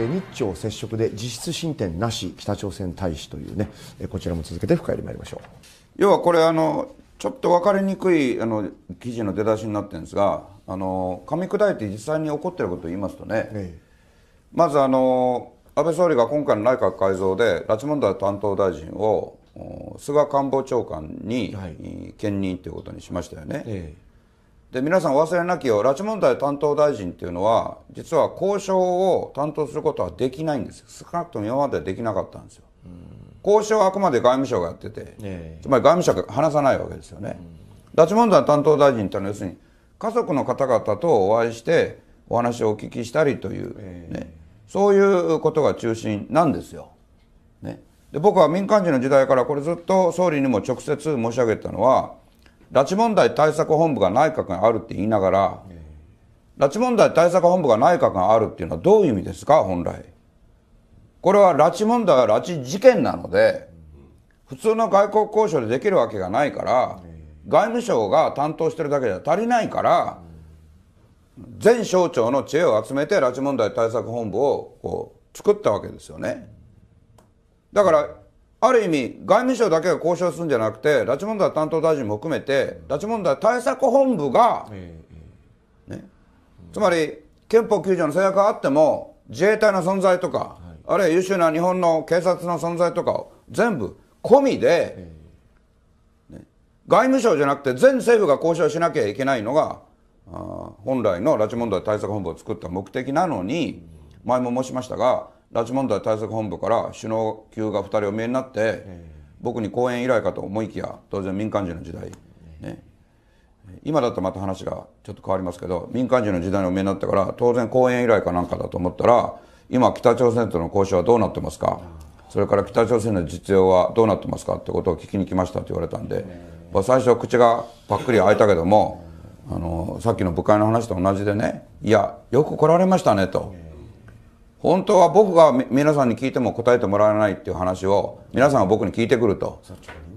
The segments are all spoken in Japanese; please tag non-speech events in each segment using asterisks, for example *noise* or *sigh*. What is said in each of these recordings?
日朝接触で実質進展なし北朝鮮大使というねこちらも続けて深入りまいりましょう要はこれあのちょっと分かりにくいあの記事の出だしになってるんですがあの噛み砕いて実際に起こっていることを言いますとね、ええ、まずあの安倍総理が今回の内閣改造で拉致問題担当大臣を菅官房長官に、兼任ということにしましたよね。えで皆さんお忘れなきよ拉致問題担当大臣っていうのは実は交渉を担当することはできないんです少なくとも今まではできなかったんですよ、うん、交渉はあくまで外務省がやってて、えー、つまり外務省が話さないわけですよね、うん、拉致問題担当大臣ってのは要するに家族の方々とお会いしてお話をお聞きしたりという、ね、えー、そういうことが中心なんですよ、ね、で僕は民間人の時代からこれずっと総理にも直接申し上げたのは拉致問題対策本部が内閣にあるって言いながら、拉致問題対策本部が内閣にあるっていうのはどういう意味ですか、本来。これは拉致問題は拉致事件なので、普通の外交交渉でできるわけがないから、外務省が担当してるだけじゃ足りないから、全省庁の知恵を集めて拉致問題対策本部をこう作ったわけですよね。だからある意味、外務省だけが交渉するんじゃなくて、拉致問題担当大臣も含めて、拉致問題対策本部が、ね、つまり憲法9条の制約があっても、自衛隊の存在とか、あるいは優秀な日本の警察の存在とかを全部込みで、ね、外務省じゃなくて全政府が交渉しなきゃいけないのが、あ本来の拉致問題対策本部を作った目的なのに、前も申しましたが、拉致問題対策本部から首脳級が2人お見えになって、僕に講演以来かと思いきや当然民間人の時代、ね、今だとまた話がちょっと変わりますけど民間人の時代にお見えになってから当然講演以来かなんかだと思ったら今北朝鮮との交渉はどうなってますかそれから北朝鮮の実用はどうなってますかってことを聞きに来ましたと言われたんで、まあ、最初は口がぱっくり開いたけどもあのさっきの部会の話と同じでねいやよく来られましたねと。本当は僕が皆さんに聞いても答えてもらえないっていう話を皆さんは僕に聞いてくると、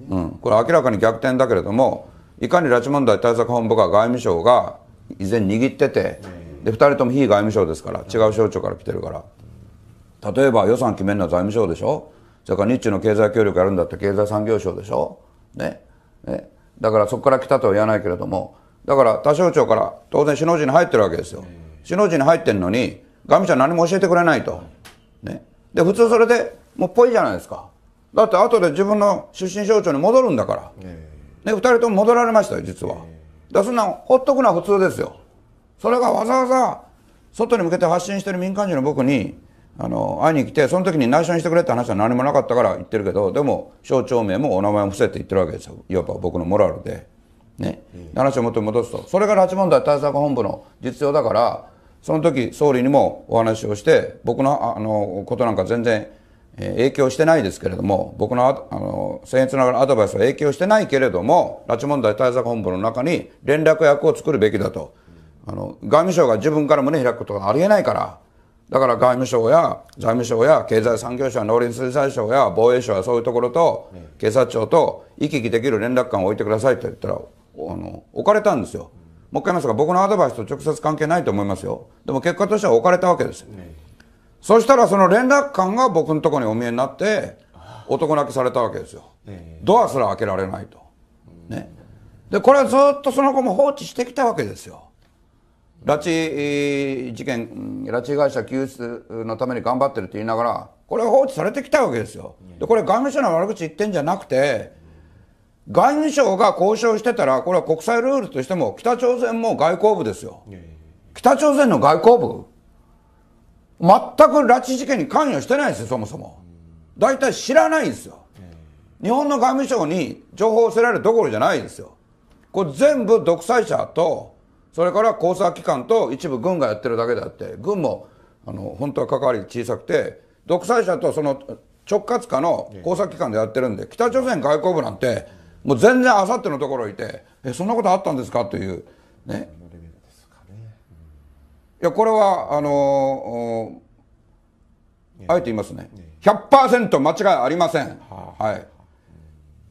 うん、これ明らかに逆転だけれどもいかに拉致問題対策本部が外務省が依然握っててで2人とも非外務省ですから違う省庁から来てるから例えば予算決めるのは財務省でしょそれから日中の経済協力やるんだって経済産業省でしょねねだからそこから来たとは言わないけれどもだから他省庁から当然首脳陣に入ってるわけですよ首脳陣に入ってるのにガミちゃん何も教えてくれないと。ね。で、普通それでもうぽいじゃないですか。だって後で自分の出身省庁に戻るんだから。ね、二人とも戻られましたよ、実は。だそんなほっとくのは普通ですよ。それがわざわざ外に向けて発信してる民間人の僕に、あの、会いに来て、その時に内緒にしてくれって話は何もなかったから言ってるけど、でも、省庁名もお名前も伏せて言ってるわけですよ。いわば僕のモラルで。ね。話を元に戻すと。それが拉致問題対策本部の実情だから、その時総理にもお話をして僕のあのことなんか全然影響してないですけれども僕のあの僭越ながらアドバイスは影響してないけれども拉致問題対策本部の中に連絡役を作るべきだとあの外務省が自分から胸開くことがありえないからだから外務省や財務省や経済産業省や農林水産省や防衛省やそういうところと警察庁と行き来できる連絡官を置いてくださいと言ったらあの置かれたんですよ。もう一回言いますが、僕のアドバイスと直接関係ないと思いますよ。でも結果としては置かれたわけですよ。ね、そしたらその連絡官が僕のとこにお見えになって、男泣きされたわけですよ。ね、ドアすら開けられないと。ね。で、これはずっとその後も放置してきたわけですよ。拉致事件、拉致被害者救出のために頑張ってるって言いながら、これは放置されてきたわけですよ。で、これ外務省の悪口言ってんじゃなくて、外務省が交渉してたら、これは国際ルールとしても、北朝鮮も外交部ですよ。北朝鮮の外交部全く拉致事件に関与してないですよ、そもそも。大体知らないんですよ。日本の外務省に情報をせられるどころじゃないですよ。これ全部独裁者と、それから工作機関と一部軍がやってるだけであって、軍も、あの、本当は関わり小さくて、独裁者とその直轄下の工作機関でやってるんで、北朝鮮外交部なんて、もう全然あさってのところいてえそんなことあったんですかというねいやこれはあのー、あえて言いますね100%間違いありません、はい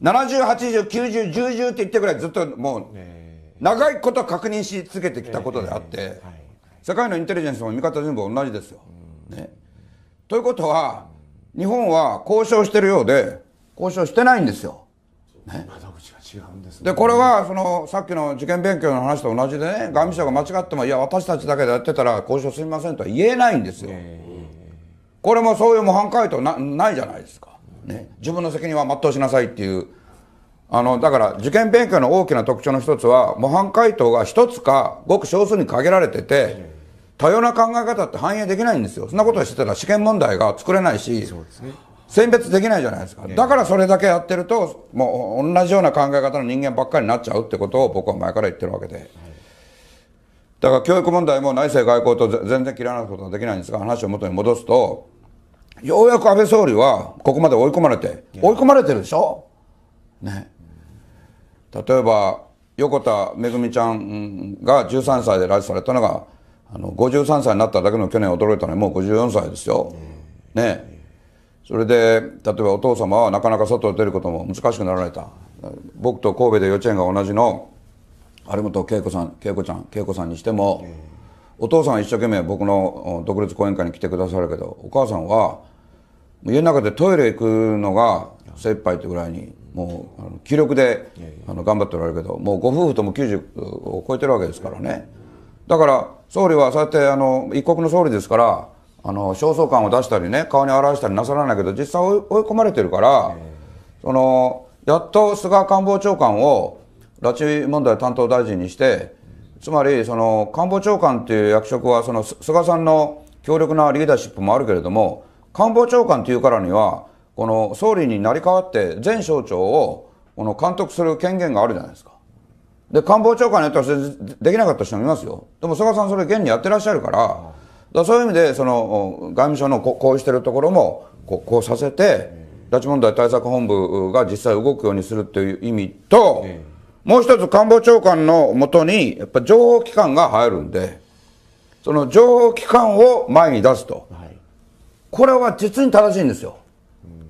7080901010って言ってくらいずっともう長いこと確認し続けてきたことであって世界のインテリジェンスも味方全部同じですよ、ね、ということは日本は交渉してるようで交渉してないんですよね、窓口が違うんです、ね、でこれはそのさっきの受験勉強の話と同じでね外務省が間違ってもいや私たちだけでやってたら交渉すみませんとは言えないんですよ、えー、これもそういう模範解答なないじゃないですか、ね、自分の責任は全うしなさいっていうあのだから受験勉強の大きな特徴の一つは模範解答が一つかごく少数に限られてて多様な考え方って反映できないんですよそんなことをしてたら試験問題が作れないしそうです、ね、選別できないじゃないですか、だからそれだけやってるともう同じような考え方の人間ばっかりになっちゃうってことを僕は前から言ってるわけで、だから教育問題も内政外交と全然切らないことができないんですが話を元に戻すとようやく安倍総理はここまで追い込まれて追い込まれてるでしょね例えば横田めぐみちゃんが13歳で拉致されたのがあの53歳になっただけの去年驚いたのにもう54歳ですよ、ねそれで例えばお父様はなかなか外を出ることも難しくなられた僕と神戸で幼稚園が同じの有本恵子さん恵子ちゃん恵子さんにしても、お父さん一生懸命僕の独立講演会に来てくださるけどお母さんは家の中でトイレ行くのが精一杯ってぐらいにもうあの気力であの頑張っておられるけどもうご夫婦とも90を超えてるわけですからねだから総理はそうやってあの一国の総理ですからあの焦燥感を出したりね顔に表したりなさらないけど実際追い込まれてるから、そのやっと菅官房長官を拉致問題担当大臣にしてつまりその官房長官っていう役職はその菅さんの強力なリーダーシップもあるけれども官房長官というからにはこの総理に成り代わって全省庁をこの監督する権限があるじゃないですか。で官房長官によってはできなかった人もいますよでも菅さんそれ現にやってらっしゃるから。だそういう意味でその外務省のこうしてるところもこうこうさせて拉致問題対策本部が実際動くようにするという意味と、もう一つ官房長官のもとにやっぱ情報機関が入るんでその情報機関を前に出すと、これは実に正しいんですよ。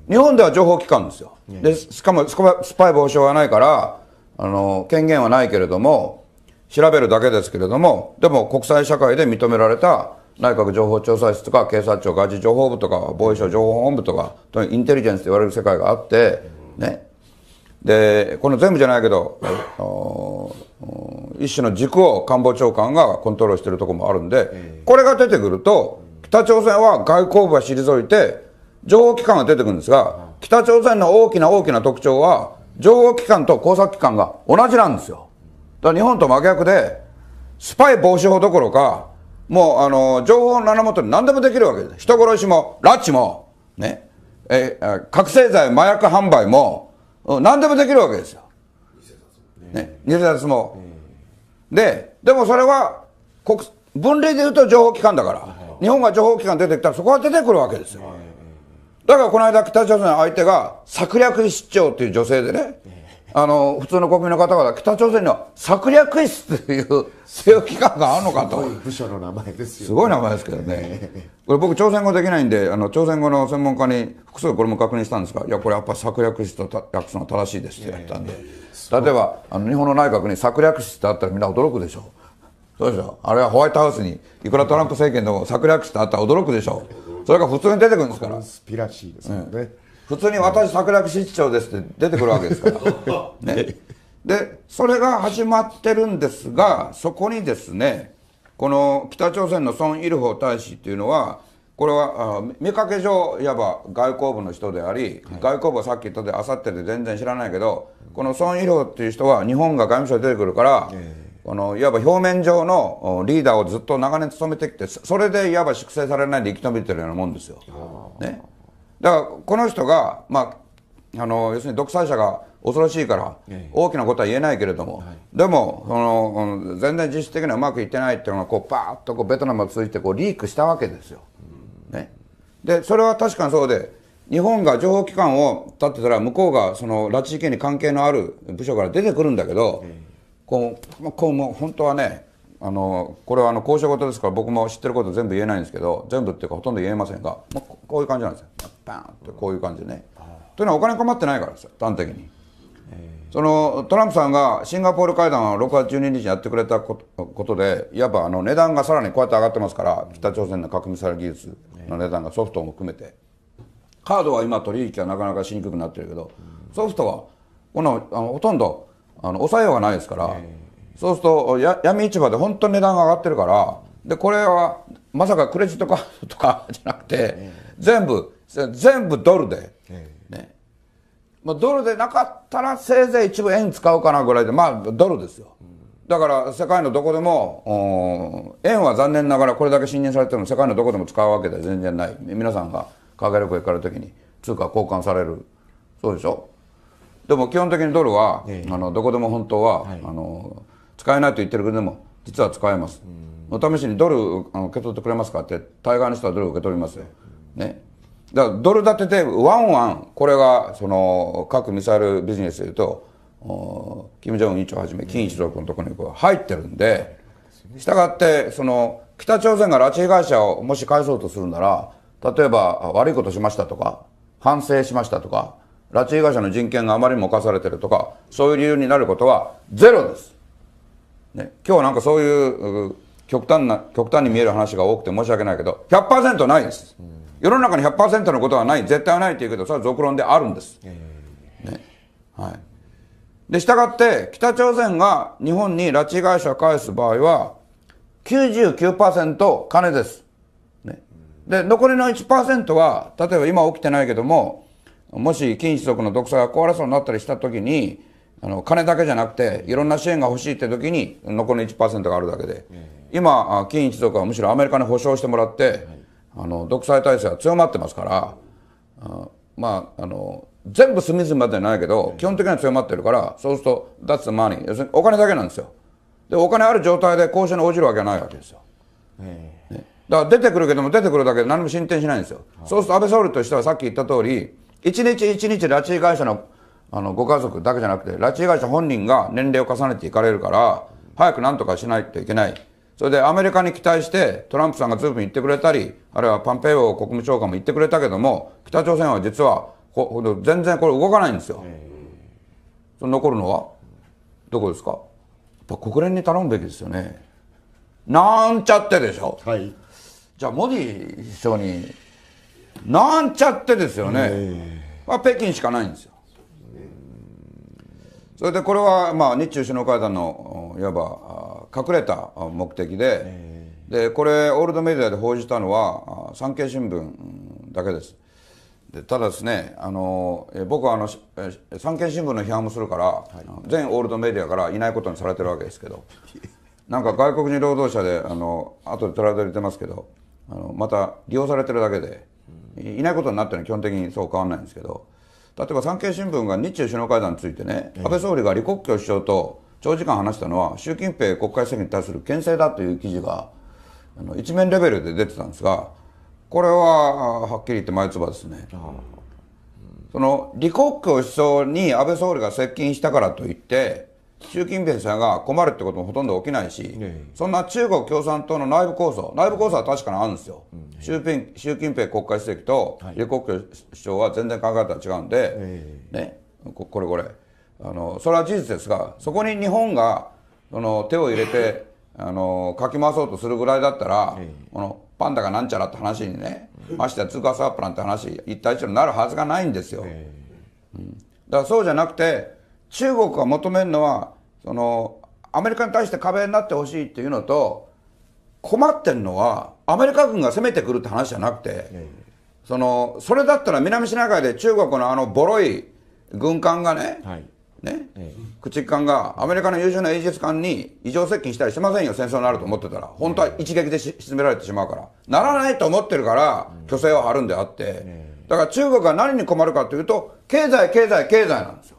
日本では情報機関ですよ。でしかもスパイ防止はないからあの権限はないけれども調べるだけですけれどもでも国際社会で認められた内閣情報調査室とか警察庁外事情報部とか防衛省情報本部とかとインテリジェンスと言われる世界があってねでこの全部じゃないけど一種の軸を官房長官がコントロールしてるとこもあるんでこれが出てくると北朝鮮は外交部は退いて情報機関が出てくるんですが北朝鮮の大きな大きな特徴は情報機関と工作機関が同じなんですよだから日本と真逆でスパイ防止法どころかもう、あの、情報の名のもとに何でもできるわけです。人殺しも、拉致も、ね、え、覚醒剤、麻薬販売も、何でもできるわけですよ。ね、偽札も。で、でもそれは、国、分類で言うと情報機関だから、日本が情報機関出てきたらそこは出てくるわけですよ。だからこの間北朝鮮の相手が、策略室長っていう女性でね、あの普通の国民の方々北朝鮮には策略室という政府機関があるのかとすごい部署の名前ですよ、ね、すごい名前ですけどねこれ僕朝鮮語できないんであの朝鮮語の専門家に複数これも確認したんですがいやこれやっぱ策略室と訳すの正しいですって言ったんで例えばあの日本の内閣に策略室ってあったらみんな驚くでしょうそうでしょう、あれはホワイトハウスにいくらトランプ政権でも策略室ってあったら驚くでしょうそれが普通に出てくるんですからスピラシーですよね、うん普通に私桜木室長ですって出てくるわけですから、*laughs* ね、でそれが始まってるんですがそこにですねこの北朝鮮のソン・イルホ大使っていうのはこれは見かけ上いわば外交部の人であり、はい、外交部はさっき言ったであさってで全然知らないけどこのソン・イルホっていう人は日本が外務省に出てくるから、えー、このいわば表面上のリーダーをずっと長年務めてきてそれでいわば粛清されないで生き延びてるようなもんですよ。ねだからこの人が、まあ、あの要するに独裁者が恐ろしいから大きなことは言えないけれども、はい、でもその全然実質的にはうまくいってないっていうのがこうーッとこうベトナムを通じてこうリークしたわけですよ。ね、でそれは確かにそうで日本が情報機関を立ってたら向こうがその拉致事件に関係のある部署から出てくるんだけど、こうこうもう本当はねあのこれはあの交渉事ですから僕も知ってること全部言えないんですけど全部っていうかほとんど言えませんが、まあ、こういう感じなんですよパンってこういう感じでね、うん、というのはお金困ってないからですよ端的に、えー、そのトランプさんがシンガポール会談を6月12日にやってくれたことでいわばあの値段がさらにこうやって上がってますから北朝鮮の核ミサイル技術の値段がソフトも含めてカードは今取引はなかなかしにくくなってるけどソフトはこのあのほとんどあの抑えようがないですから、えーそうするとや闇市場で本当に値段が上がってるからでこれはまさかクレジットカードとか *laughs* じゃなくて、え全部全部ドルで、えねまあ、ドルでなかったらせいぜい一部円使うかなぐらいでまあドルですよ、だから世界のどこでも、円は残念ながらこれだけ信任されても世界のどこでも使うわけでは全然ない皆さんが海外旅行行かれる時に通貨交換されるそうでしょでも基本的にドルは、ええ、あのどこでも本当は、はい、あの使えないと言ってる国でも実は使えます、お試しにドルあの受け取ってくれますかって対岸の人はドル受け取りますよ、ね、だからドル建ててワンワンこれがその核ミサイルビジネスでいうと金正恩委員長はじめ金一郎君のところに入ってるんでしたがってその北朝鮮が拉致被害者をもし返そうとするなら例えば悪いことしましたとか反省しましたとか拉致被害者の人権があまりにも侵されてるとかそういう理由になることはゼロですね、今日はなんかそういう極端な極端に見える話が多くて申し訳ないけど100%ないです、世の中に100%のことはない絶対はないって言うけどそれは続論であるんです、ねはい、でしたがって北朝鮮が日本に拉致被害者を返す場合は99%金です、ね、で残りの1%は例えば今起きてないけどももし金一族の独裁が壊れそうになったりした時にあの金だけじゃなくていろんな支援が欲しいって時に残り1%があるだけで今金一族はむしろアメリカに保証してもらってあの独裁体制は強まってますからまああの全部隅々までないけど基本的には強まってるからそうすると脱 h a t 要するにお金だけなんですよでお金ある状態で交渉に応じるわけないわけですよ、ね、だから出てくるけども出てくるだけで何も進展しないんですよそうすると安倍総理としてはさっき言った通り一日一日拉致被害者のあのご家族だけじゃなくて拉致被害者本人が年齢を重ねていかれるから早く何とかしないといけない。それでアメリカに期待してトランプさんがずいぶん言ってくれたり、あるいはパンペイオ国務長官も言ってくれたけども、北朝鮮は実はほほ全然これ動かないんですよ。そ残るのはどこですかやっぱ国連に頼むべきですよね。なんちゃってでしょ。はい。じゃあモディ首相に、なんちゃってですよね。まあ、北京しかないんですよ。それでこれはまあ日中首脳会談のいわば隠れた目的ででこれオールドメディアで報じたのは産経新聞だけですでただですねあの僕はあの産経新聞の批判もするから、はい、全オールドメディアからいないことにされてるわけですけどなんか外国人労働者であの後で取られてますけどあのまた利用されてるだけでいないことになってるのは基本的にそう変わらないんですけど。例えば産経新聞が日中首脳会談についてね、安倍総理が李克強首相と長時間話したのは、習近平国会主席に対する牽制だという記事が、あの一面レベルで出てたんですが、これははっきり言って前妻ですね。その李克強首相に安倍総理が接近したからといって、習近平さんが困るってこともほとんど起きないし、そんな中国共産党の内部構想、内部構想は確かにあるんですよ、習近習近平国家主席と李克強首相は全然考え方が違うんで、ね、これこれあの、それは事実ですが、そこに日本がその手を入れてあの、かき回そうとするぐらいだったら、このパンダがなんちゃらって話にね、ましてや通貨スワップなんて話、一対一になるはずがないんですよ。うん、だからそうじゃなくて中国が求めるのはそのアメリカに対して壁になってほしいっていうのと困ってるのはアメリカ軍が攻めてくるって話じゃなくて、そのそれだったら南シナ海で中国のあのボロい軍艦がね、ね、駆逐艦がアメリカの優秀なイージス艦に異常接近したりしませんよ、戦争になると思ってたら、本当は一撃で沈められてしまうから、ならないと思ってるから、虚勢を張るんであって、だから中国が何に困るかというと、経済、経済、経済なんですよ。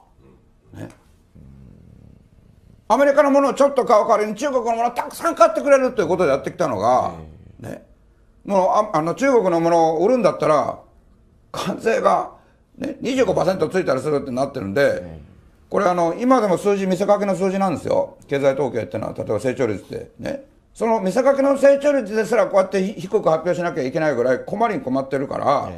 アメリカのものをちょっと買う代わりに中国のものをたくさん買ってくれるということでやってきたのが、ね、もうあの中国のものを売るんだったら関税が、ね、25%ついたりするってなってるんで、これあの今でも数字見せかけの数字なんですよ経済統計っていうのは例えば成長率ってねその見せかけの成長率ですらこうやって低く発表しなきゃいけないぐらい困りに困ってるから、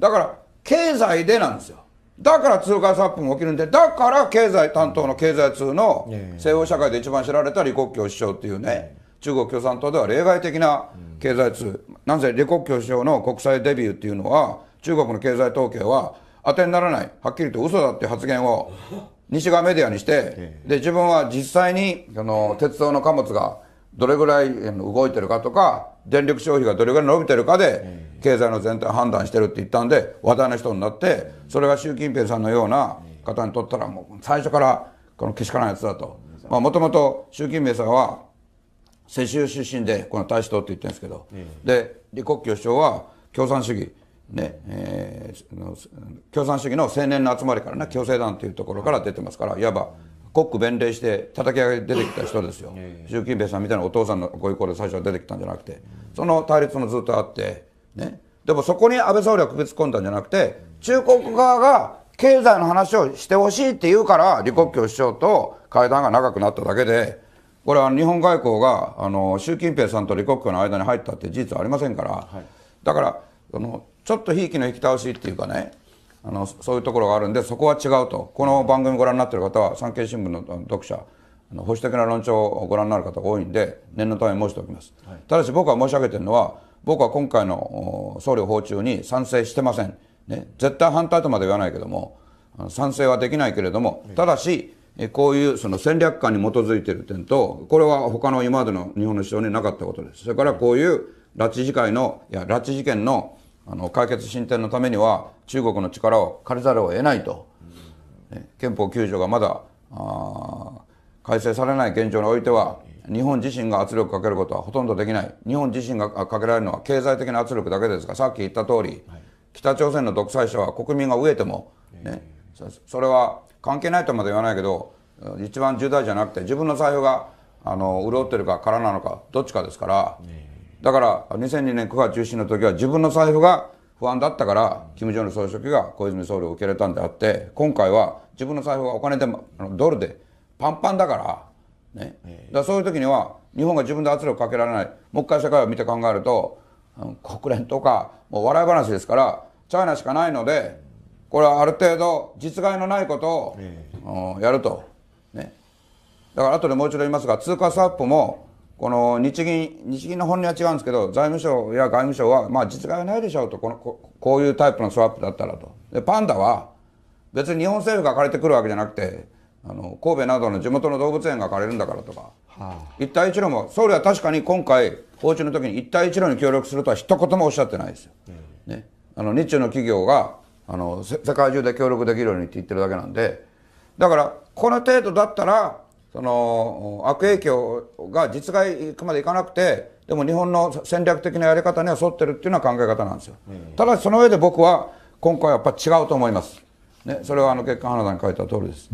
だから経済でなんですよだから通貨ップも起きるんで、だから経済担当の経済通の西欧社会で一番知られた李克強首相っていうね、中国共産党では例外的な経済通、なぜ李克強首相の国際デビューっていうのは、中国の経済統計は当てにならない、はっきりと嘘だっていう発言を *laughs* 西側メディアにして、で自分は実際にその鉄道の貨物がどれぐらい動いてるかとか電力消費がどれぐらい伸びてるかで経済の全体判断してるって言ったんで話題の人になってそれが習近平さんのような方にとったらもう最初からこのけしからんやつだともともと習近平さんは世襲出身でこの大使党って言ってるんですけどで李克強首相は共産主義ねえ共産主義の青年の集まりからね共生団というところから出てますからいわばコッ弁礼して叩き上げ出てきた人ですよ *laughs* 習近平さんみたいなお父さんのご意向で最初は出てきたんじゃなくてその対立もずっとあってねでもそこに安倍総理は首突っ込んだんじゃなくて中国側が経済の話をしてほしいって言うから李克強首相と会談が長くなっただけでこれは日本外交があの習近平さんと李克強の間に入ったって事実はありませんから、だからあのちょっとひいきの引き倒しっていうかねあのそういうところがあるんでそこは違うとこの番組ご覧になってる方は産経新聞の読者あの保守的な論調をご覧になる方が多いんで念のため申しておきます、はい、ただし僕は申し上げてるのは僕は今回の総理訪中に賛成してません、ね、絶対反対とまで言わないけども賛成はできないけれどもただしこういうその戦略観に基づいている点とこれは他の今までの日本の主張になかったことですそれからこういう拉致事件のいや拉致事件のあの解決進展のためには中国の力を借りざるを得ないと、ね、憲法9条がまだ改正されない現状においては日本自身が圧力かけることはほとんどできない日本自身がかけられるのは経済的な圧力だけですがさっき言った通り、北朝鮮の独裁者は国民が飢えてもね、それは関係ないとまで言わないけど一番重大じゃなくて自分の財布があの潤ってるか空なのかどっちかですから。だから2002年9月中旬の時は自分の財布が不安だったから、金正恩総書記が小泉総理を受け入れたんであって、今回は自分の財布がお金で、ドルでパンパンだから、ね。だからそういう時には、日本が自分で圧力かけられない、もう一回世界を見て考えると、国連とか、もう笑い話ですから、チャイナしかないので、これはある程度、実害のないことを、やると。ね。だから後でもう一度言いますが、通貨サップも、この日銀、日銀の本音は違うんですけど、財務省や外務省は、まあ実害はないでしょうと、このこ、ういうタイプのスワップだったらと。で、パンダは、別に日本政府が借りてくるわけじゃなくて、あの、神戸などの地元の動物園が借りるんだからとか、はあ、一帯一路も、総理は確かに今回、訪中の時に一帯一路に協力するとは一言もおっしゃってないですよ。うん、ね。あの、日中の企業が、あの、世界中で協力できるようにって言ってるだけなんで、だから、この程度だったら、その悪影響が実害くまでいかなくてでも日本の戦略的なやり方には沿ってるっていうのは考え方なんですよ、うん、ただその上で僕は今回はやっぱ違うと思います、ね、それはあの結果花田に書いた通りです。